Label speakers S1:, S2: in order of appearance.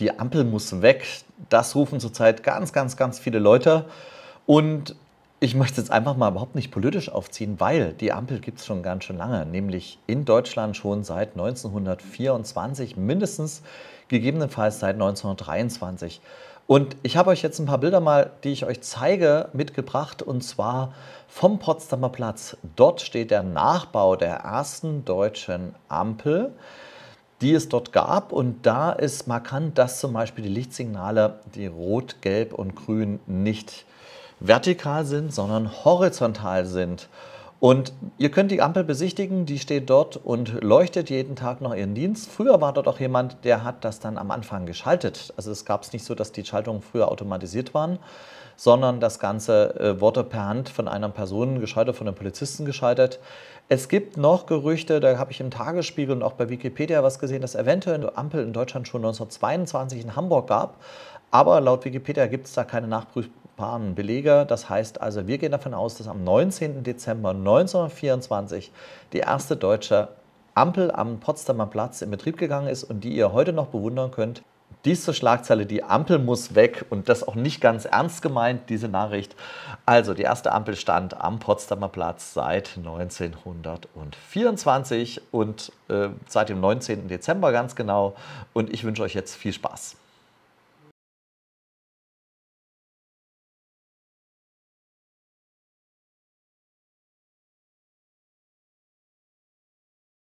S1: die Ampel muss weg. Das rufen zurzeit ganz, ganz, ganz viele Leute. Und ich möchte es jetzt einfach mal überhaupt nicht politisch aufziehen, weil die Ampel gibt es schon ganz schön lange, nämlich in Deutschland schon seit 1924 mindestens, gegebenenfalls seit 1923. Und ich habe euch jetzt ein paar Bilder mal, die ich euch zeige, mitgebracht und zwar vom Potsdamer Platz. Dort steht der Nachbau der ersten deutschen Ampel die es dort gab. Und da ist markant, dass zum Beispiel die Lichtsignale, die rot, gelb und grün, nicht vertikal sind, sondern horizontal sind. Und ihr könnt die Ampel besichtigen, die steht dort und leuchtet jeden Tag noch ihren Dienst. Früher war dort auch jemand, der hat das dann am Anfang geschaltet. Also es gab es nicht so, dass die Schaltungen früher automatisiert waren, sondern das Ganze äh, wurde per Hand von einer Person geschaltet, von einem Polizisten geschaltet. Es gibt noch Gerüchte, da habe ich im Tagesspiegel und auch bei Wikipedia was gesehen, dass eventuell eine Ampel in Deutschland schon 1922 in Hamburg gab. Aber laut Wikipedia gibt es da keine Nachprüfung machbaren Beleger. Das heißt also, wir gehen davon aus, dass am 19. Dezember 1924 die erste deutsche Ampel am Potsdamer Platz in Betrieb gegangen ist und die ihr heute noch bewundern könnt. Dies zur Schlagzeile, die Ampel muss weg und das auch nicht ganz ernst gemeint, diese Nachricht. Also die erste Ampel stand am Potsdamer Platz seit 1924 und äh, seit dem 19. Dezember ganz genau. Und ich wünsche euch jetzt viel Spaß.